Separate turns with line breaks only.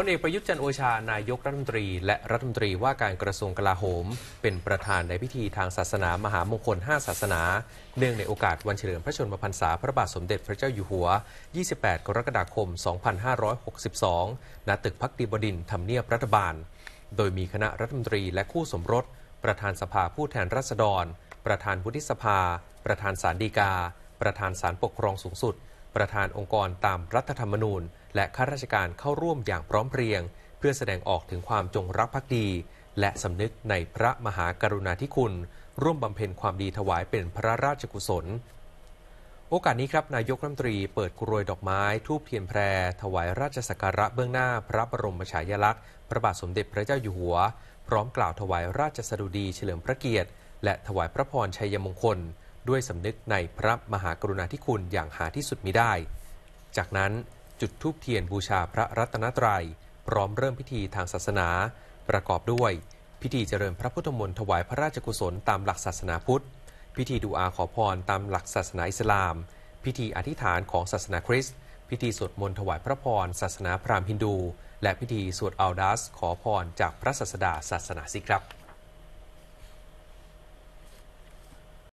พลเอกประยุทธ์จันโอชา นายกรัฐมนตรีและรัฐมนตรีว่าการกระทรวงกลาโหม เป็นประธานในพิธีทางศาสนามหามงคล 5 ศาสนา เนื่องในโอกาสวันเฉลิมพระชนมพรรษาพระบาทสมเด็จพระเจ้าอยู่หัว 28 กรกฎาคม 2562 ณ ตึกพักดีบดินทำเนียบรัฐบาล โดยมีคณะรัฐมนตรีและคู่สมรส ประธานสภาผู้แทนราษฎร ประธานวุฒิสภา ประธานศาลฎีกา ประธานศาลปกครองสูงสุด ประธานองค์กรตามรัฐธรรมนูญและข้าราชการเข้าร่วมอย่างพร้อมเพรียง เพื่อแสดงออกถึงความจงรักภักดี และสำนึกในพระมหากรุณาธิคุณ ร่วมบำเพ็ญความดีถวายเป็นพระราชกุศล โอกาสนี้ครับ นายกรัฐมนตรีเปิดกรวยดอกไม้ ทูบเทียนแพรถวายราชสักการะเบื้องหน้าพระบรมฉายาลักษณ์พระบาทสมเด็จพระเจ้าอยู่หัว พร้อมกล่าวถวายราชสดุดีเฉลิมพระเกียรติ และถวายพระพรชัยมงคล ด้วยสำนึกในพระมหากรุณาธิคุณอย่างหาที่สุดมิได้ จากนั้นจุดธูปเทียนบูชาพระรัตนตรัยพร้อมเริ่มพิธีทางศาสนาประกอบด้วย พิธีเจริญพระพุทธมนต์ถวายพระราชกุศลตามหลักศาสนาพุทธ พิธีดูอาขอพรตามหลักศาสนาอิสลาม พิธีอธิษฐานของศาสนาคริสต์พิธีสวดมนต์ถวายพระพรศาสนาพราหมณ์ฮินดู และพิธีสวดอัลดัสขอพรจากพระศาสดาศาสนาสิครับ